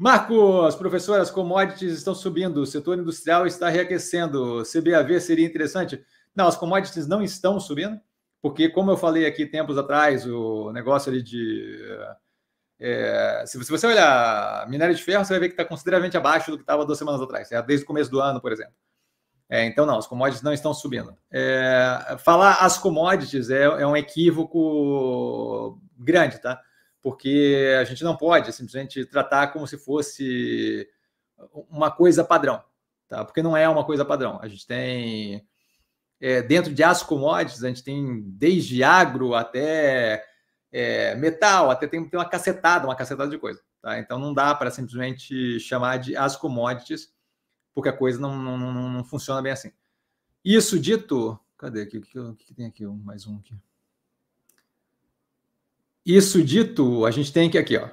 Marcos, professor, as commodities estão subindo, o setor industrial está reaquecendo, CBAV seria interessante. Não, as commodities não estão subindo, porque, como eu falei aqui tempos atrás, o negócio ali de. É, se, você olhar minério de ferro, você vai ver que está consideravelmente abaixo do que estava duas semanas atrás, é, desde o começo do ano, por exemplo. É, então, não, as commodities não estão subindo. É, falar as commodities é, é um equívoco grande, tá? porque a gente não pode simplesmente tratar como se fosse uma coisa padrão, tá? Porque não é uma coisa padrão. A gente tem é, dentro de as commodities, a gente tem desde agro até é, metal, até tem, tem, uma cacetada, uma cacetada de coisa. Tá? Então não dá para simplesmente chamar de as commodities, porque a coisa não, não, não, não funciona bem assim. Isso dito, cadê? aqui? O que, que, que, tem aqui? Mais um aqui. Isso dito, a gente tem que aqui, ó.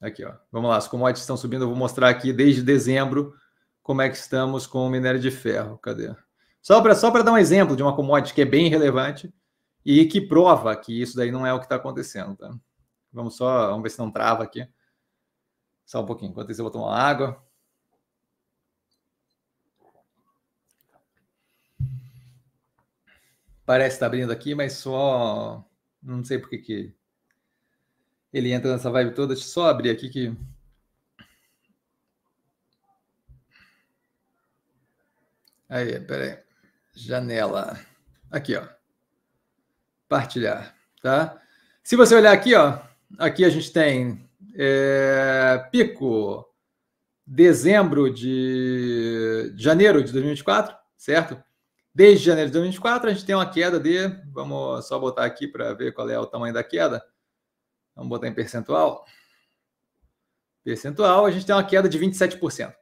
Aqui, ó. Vamos lá, as commodities estão subindo. Eu vou mostrar aqui desde dezembro como é que estamos com o minério de ferro. Cadê? Só para só dar um exemplo de uma commodity que é bem relevante e que prova que isso daí não é o que está acontecendo. Tá? Vamos só, vamos ver se não trava aqui. Só um pouquinho. Enquanto isso, eu vou tomar água. Parece estar está abrindo aqui, mas só. Não sei por que, que ele entra nessa vibe toda. Deixa eu só abrir aqui que. Aí, peraí. Janela. Aqui, ó. Partilhar, tá? Se você olhar aqui, ó. Aqui a gente tem é, pico dezembro de janeiro de 2024, certo? Desde janeiro de 2024 a gente tem uma queda de, vamos só botar aqui para ver qual é o tamanho da queda. Vamos botar em percentual. Percentual, a gente tem uma queda de 27%.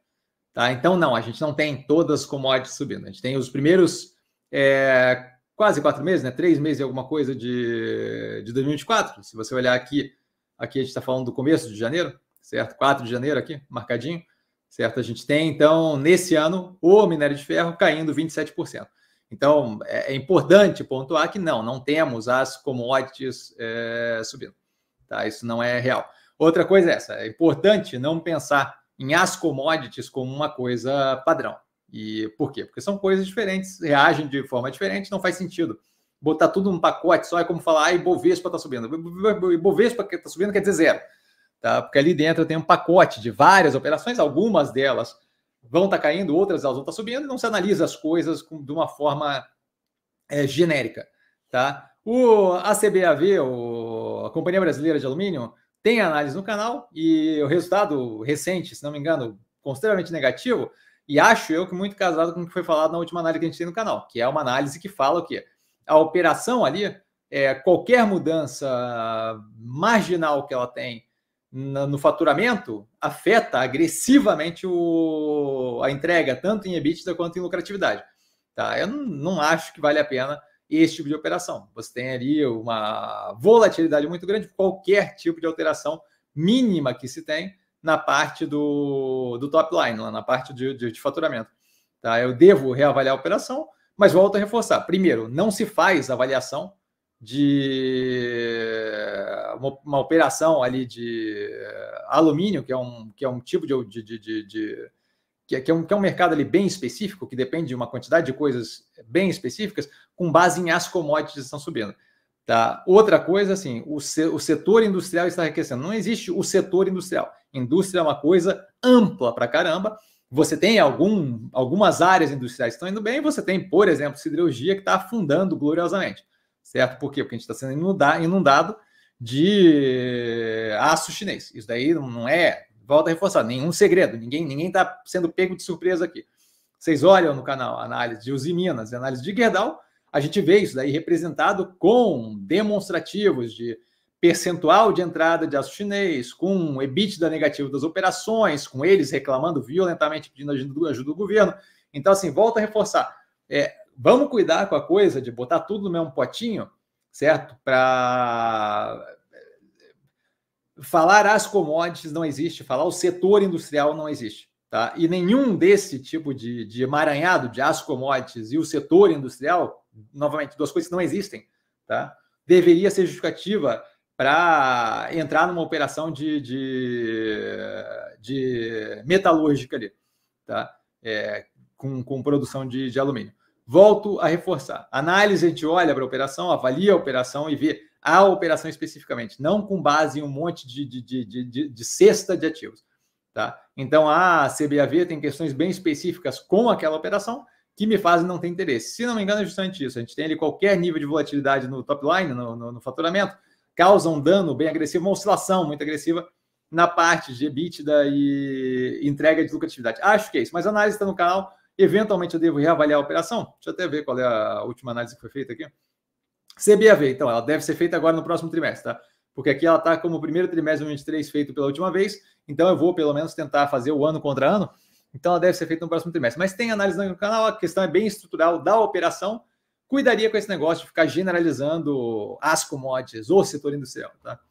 Tá? Então, não, a gente não tem todas as commodities subindo. A gente tem os primeiros é, quase quatro meses, né? três meses e alguma coisa de, de 2024. Se você olhar aqui, aqui a gente está falando do começo de janeiro, certo? 4 de janeiro aqui, marcadinho, certo? A gente tem, então, nesse ano, o minério de ferro caindo 27%. Então, é, é, importante pontuar que não, não temos as commodities é, subindo tá? Isso não é real. Outra coisa é essa, é importante não pensar em as commodities como uma coisa padrão. E por quê? Porque são coisas diferentes, reagem de forma diferente, não faz sentido. Botar tudo num pacote só é como falar, ah, Ibovespa está subindo. Ibovespa que está subindo quer dizer zero. Tá? Porque ali dentro tem um pacote de várias operações, algumas delas vão estar tá caindo, outras elas vão estar tá subindo, e não se analisa as coisas com, de uma forma é, genérica. Tá? O ACBAV, o a Companhia Brasileira de Alumínio, tem análise no canal e o resultado recente, se não me engano, consideravelmente negativo, e acho eu que muito casado com o que foi falado na última análise que a gente tem no canal, que é uma análise que fala o quê? A operação ali, é, qualquer mudança marginal que ela tem no faturamento afeta agressivamente o, a entrega, tanto em EBITDA quanto em lucratividade. Tá? Eu não, não acho que vale a pena esse tipo de operação. Você tem ali uma volatilidade muito grande, qualquer tipo de alteração mínima que se tem na parte do, do top line, lá na parte de, de, de faturamento. Tá? Eu devo reavaliar a operação, mas volto a reforçar. Primeiro, não se faz avaliação de uma, uma operação ali de eh, alumínio, que é um, que é um tipo de, de, de, de que é, que é, um, que é um mercado ali bem específico, que depende de uma quantidade de coisas bem específicas, com base em as commodities que estão subindo. Tá? Outra coisa, assim, o, se, o setor industrial está aquecendo. Não existe o setor industrial. Indústria é uma coisa ampla para caramba. Você tem algum, algumas áreas industriais que estão indo bem, você tem, por exemplo, siderurgia que está afundando gloriosamente. Certo? Por quê? Porque a gente está sendo inundado de aço chinês. Isso daí não é volta a reforçar, nenhum segredo, ninguém ninguém está sendo pego de surpresa aqui. Vocês olham no canal análise de Usiminas e análise de Gerdau, a gente vê isso daí representado com demonstrativos de percentual de entrada de aço chinês, com EBITDA negativo das operações, com eles reclamando violentamente, pedindo ajuda, ajuda do governo. Então, assim, volta a reforçar. É, vamos cuidar com a coisa de botar tudo no mesmo potinho, certo? Para falar as commodities não existe, falar o setor industrial não existe. Tá? E nenhum desse tipo de, de emaranhado de as commodities e o setor industrial, novamente, duas coisas que não existem, tá? deveria ser justificativa para entrar numa operação de, de, de metalúrgica ali, tá? É, com, com produção de, de alumínio. Volto a reforçar. Análise, a gente olha para a operação, avalia a operação e vê a operação especificamente, não com base em um monte de, de, de, de, de cesta de ativos. Tá? Então a CBAV tem questões bem específicas com aquela operação que me fazem não ter interesse. Se não me engano, é justamente isso. A gente tem ali qualquer nível de volatilidade no top line, no, no, no faturamento, causa um dano bem agressivo, uma oscilação muito agressiva na parte de EBITDA e entrega de lucratividade. Acho que é isso, mas a análise está no canal. Eventualmente eu devo reavaliar a operação. Deixa eu até ver qual é a última análise que foi feita aqui. CBAV, então, ela deve ser feita agora no próximo trimestre, tá? Porque aqui ela está como o primeiro trimestre de 2023 feito pela última vez, então eu vou pelo menos tentar fazer o ano contra ano, então ela deve ser feita no próximo trimestre. Mas tem análise no canal, a questão é bem estrutural da operação, cuidaria com esse negócio de ficar generalizando as commodities, o setor industrial, tá?